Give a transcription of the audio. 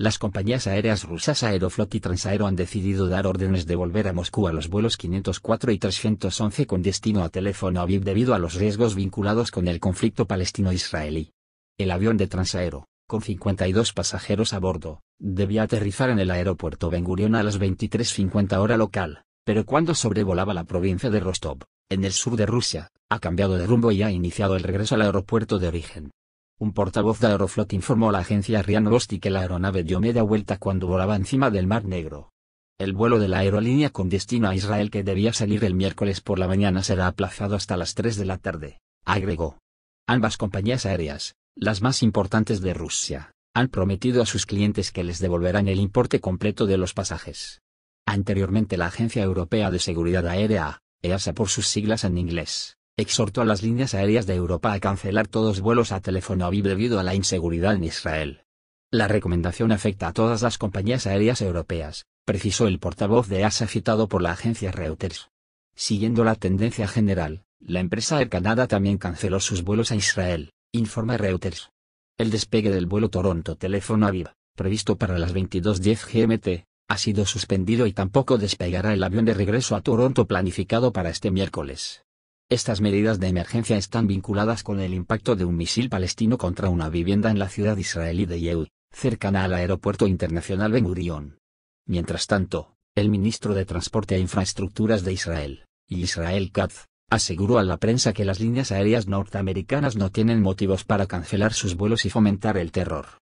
Las compañías aéreas rusas Aeroflot y Transaero han decidido dar órdenes de volver a Moscú a los vuelos 504 y 311 con destino a teléfono Aviv debido a los riesgos vinculados con el conflicto palestino-israelí. El avión de Transaero, con 52 pasajeros a bordo, debía aterrizar en el aeropuerto Ben Gurion a las 23.50 hora local, pero cuando sobrevolaba la provincia de Rostov, en el sur de Rusia, ha cambiado de rumbo y ha iniciado el regreso al aeropuerto de origen. Un portavoz de Aeroflot informó a la agencia RIA que la aeronave dio media vuelta cuando volaba encima del Mar Negro. El vuelo de la aerolínea con destino a Israel que debía salir el miércoles por la mañana será aplazado hasta las 3 de la tarde, agregó. Ambas compañías aéreas, las más importantes de Rusia, han prometido a sus clientes que les devolverán el importe completo de los pasajes. Anteriormente la Agencia Europea de Seguridad Aérea, EASA por sus siglas en inglés, exhortó a las líneas aéreas de Europa a cancelar todos vuelos a teléfono Aviv debido a la inseguridad en Israel. La recomendación afecta a todas las compañías aéreas europeas, precisó el portavoz de ASA citado por la agencia Reuters. Siguiendo la tendencia general, la empresa Air Canada también canceló sus vuelos a Israel, informa Reuters. El despegue del vuelo Toronto Teléfono Aviv, previsto para las 22.10 GMT, ha sido suspendido y tampoco despegará el avión de regreso a Toronto planificado para este miércoles. Estas medidas de emergencia están vinculadas con el impacto de un misil palestino contra una vivienda en la ciudad israelí de Yehud, cercana al aeropuerto internacional Ben Gurion. Mientras tanto, el ministro de Transporte e Infraestructuras de Israel, Israel Katz, aseguró a la prensa que las líneas aéreas norteamericanas no tienen motivos para cancelar sus vuelos y fomentar el terror.